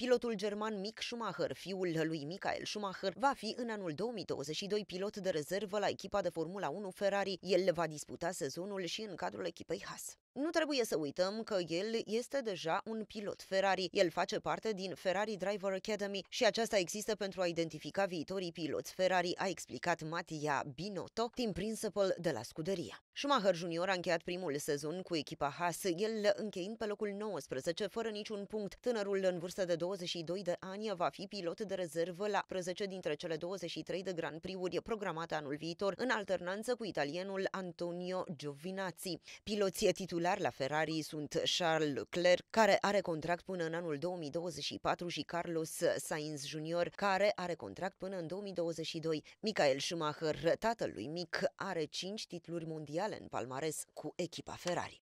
Pilotul german Mick Schumacher, fiul lui Michael Schumacher, va fi în anul 2022 pilot de rezervă la echipa de Formula 1 Ferrari. El va disputa sezonul și în cadrul echipei Haas. Nu trebuie să uităm că el este deja un pilot Ferrari. El face parte din Ferrari Driver Academy și aceasta există pentru a identifica viitorii piloți Ferrari, a explicat Mattia Binotto, team principal de la scuderia. Schumacher Junior a încheiat primul sezon cu echipa Haas, el încheind pe locul 19, fără niciun punct. Tânărul în vârstă de 22 de ani va fi pilot de rezervă la 10 dintre cele 23 de Grand Prix-uri programate anul viitor, în alternanță cu italienul Antonio Giovinazzi. Piloții titulari titular la Ferrari sunt Charles Leclerc, care are contract până în anul 2024 și Carlos Sainz Jr., care are contract până în 2022. Michael Schumacher, tatălui mic, are 5 titluri mondiale în palmares cu echipa Ferrari.